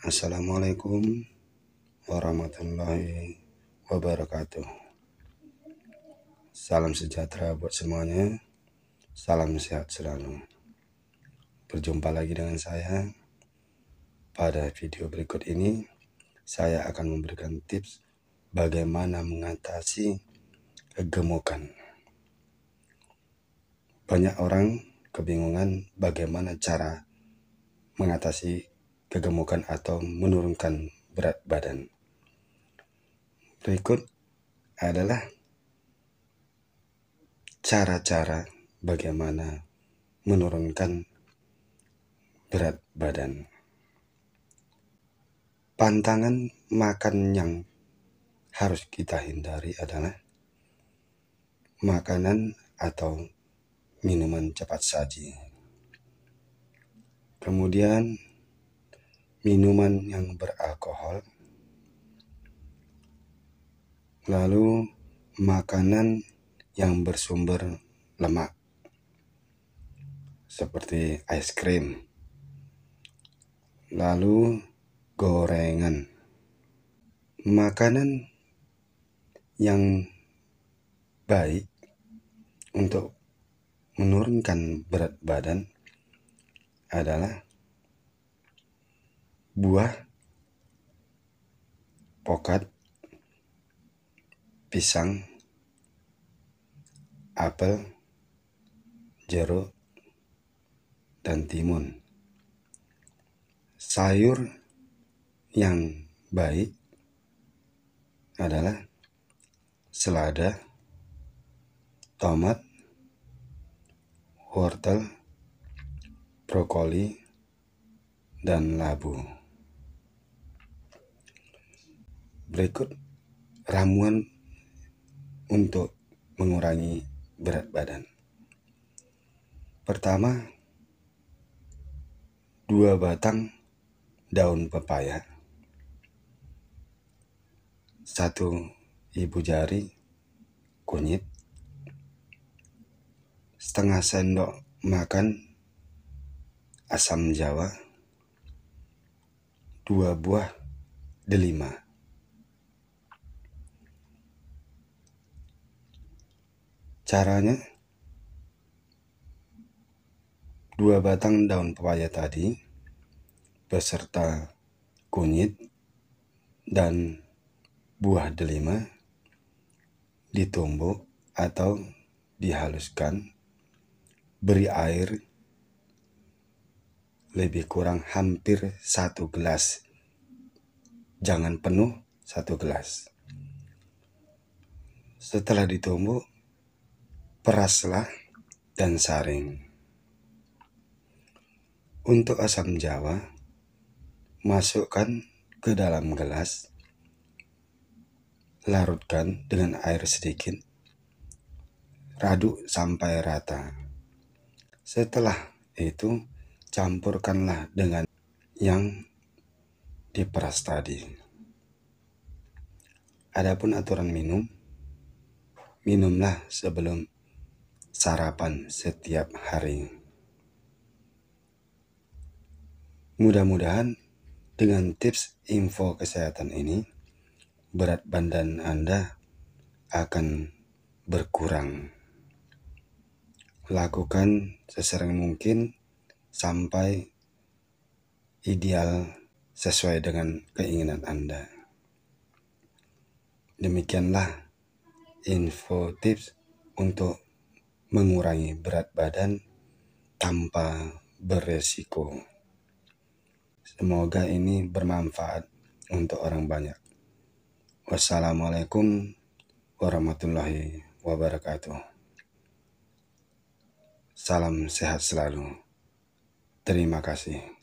Assalamualaikum warahmatullahi wabarakatuh. Salam sejahtera buat semuanya. Salam sehat selalu. Berjumpa lagi dengan saya. Pada video berikut ini, saya akan memberikan tips bagaimana mengatasi kegemukan. Banyak orang kebingungan bagaimana cara mengatasi kegemukan atau menurunkan berat badan. Berikut adalah cara-cara bagaimana menurunkan berat badan. Pantangan makan yang harus kita hindari adalah makanan atau minuman cepat saji. Kemudian minuman yang beralkohol, lalu makanan yang bersumber lemak, seperti es krim, lalu gorengan, makanan yang baik untuk menurunkan berat badan adalah buah pokat, pisang, apel, jeruk, dan timun. Sayur yang baik adalah selada, tomat, wortel, brokoli, dan labu. Berikut ramuan untuk mengurangi berat badan. Pertama, dua batang daun pepaya, satu ibu jari kunyit, setengah sendok makan asam jawa, dua buah delima. Caranya, dua batang daun pepaya tadi beserta kunyit dan buah delima ditumbuk atau dihaluskan, beri air lebih kurang hampir satu gelas. Jangan penuh satu gelas. Setelah ditumbuk, peraslah dan saring. Untuk asam jawa, masukkan ke dalam gelas, larutkan dengan air sedikit, raduk sampai rata. Setelah itu, campurkanlah dengan yang diperas tadi. Adapun aturan minum, minumlah sebelum sarapan setiap hari. Mudah-mudahan dengan tips info kesehatan ini, berat badan Anda akan berkurang. Lakukan sesering mungkin sampai ideal sesuai dengan keinginan Anda. Demikianlah info tips untuk mengurangi berat badan tanpa beresiko. Semoga ini bermanfaat untuk orang banyak. Wassalamualaikum warahmatullahi wabarakatuh. Salam sehat selalu. Terima kasih.